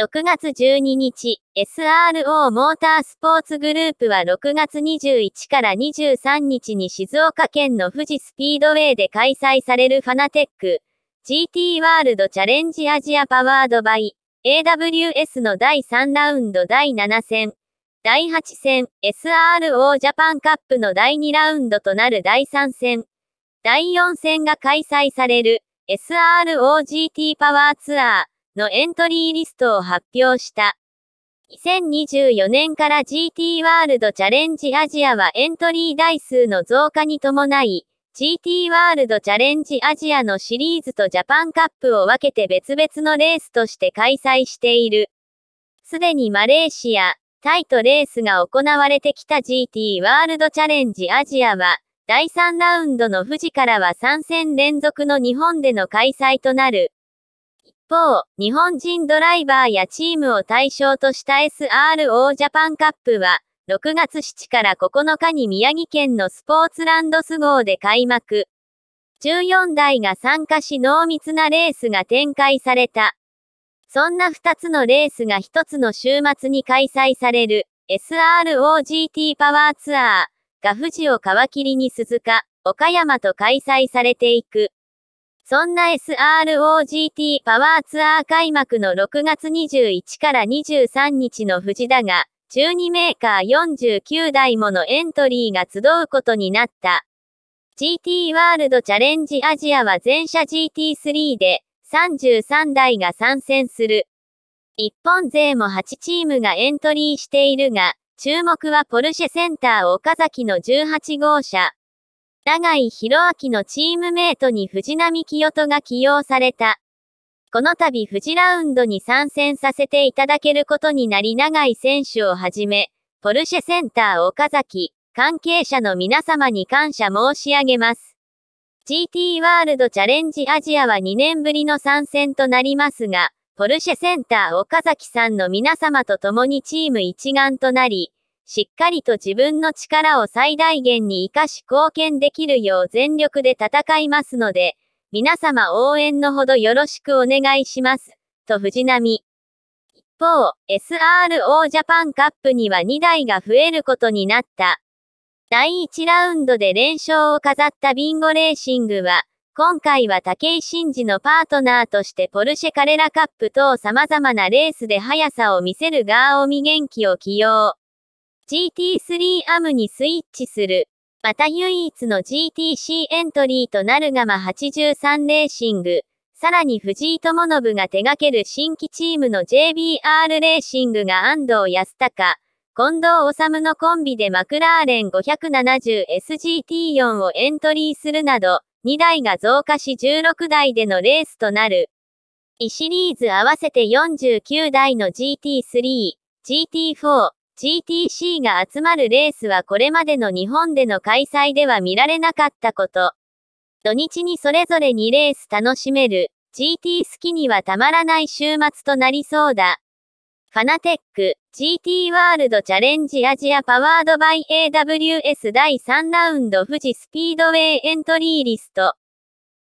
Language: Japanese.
6月12日、SRO モータースポーツグループは6月21から23日に静岡県の富士スピードウェイで開催されるファナテック GT ワールドチャレンジアジアパワードバイ AWS の第3ラウンド第7戦、第8戦 SRO ジャパンカップの第2ラウンドとなる第3戦、第4戦が開催される SROGT パワーツアーのエントリーリストを発表した。2024年から GT ワールドチャレンジアジアはエントリー台数の増加に伴い、GT ワールドチャレンジアジアのシリーズとジャパンカップを分けて別々のレースとして開催している。すでにマレーシア、タイとレースが行われてきた GT ワールドチャレンジアジアは、第3ラウンドの富士からは3戦連続の日本での開催となる。方、日本人ドライバーやチームを対象とした SRO ジャパンカップは、6月7から9日に宮城県のスポーツランドス号で開幕。14台が参加し濃密なレースが展開された。そんな2つのレースが1つの週末に開催される SROGT パワーツアーが富士を皮切りに鈴鹿、岡山と開催されていく。そんな SROGT パワーツアー開幕の6月21から23日の藤田が、12メーカー49台ものエントリーが集うことになった。GT ワールドチャレンジアジアは全車 GT3 で33台が参戦する。日本勢も8チームがエントリーしているが、注目はポルシェセンター岡崎の18号車。永井博明のチームメイトに藤波清人が起用された。この度富士ラウンドに参戦させていただけることになり永井選手をはじめ、ポルシェセンター岡崎、関係者の皆様に感謝申し上げます。GT ワールドチャレンジアジアは2年ぶりの参戦となりますが、ポルシェセンター岡崎さんの皆様と共にチーム一丸となり、しっかりと自分の力を最大限に活かし貢献できるよう全力で戦いますので、皆様応援のほどよろしくお願いします。と藤波。一方、SRO ジャパンカップには2台が増えることになった。第1ラウンドで連勝を飾ったビンゴレーシングは、今回は武井真二のパートナーとしてポルシェカレラカップ等様々なレースで速さを見せるガーオミ元気を起用。GT3 アムにスイッチする。また唯一の GTC エントリーとなるガマ83レーシング。さらに藤井智信が手掛ける新規チームの JBR レーシングが安藤康隆、近藤治のコンビでマクラーレン 570SGT4 をエントリーするなど、2台が増加し16台でのレースとなる。イ・シリーズ合わせて49台の GT3、GT4、GTC が集まるレースはこれまでの日本での開催では見られなかったこと。土日にそれぞれ2レース楽しめる GT 好きにはたまらない週末となりそうだ。ファナテック GT ワールドチャレンジアジアパワードバイ AWS 第3ラウンド富士スピードウェイエントリーリスト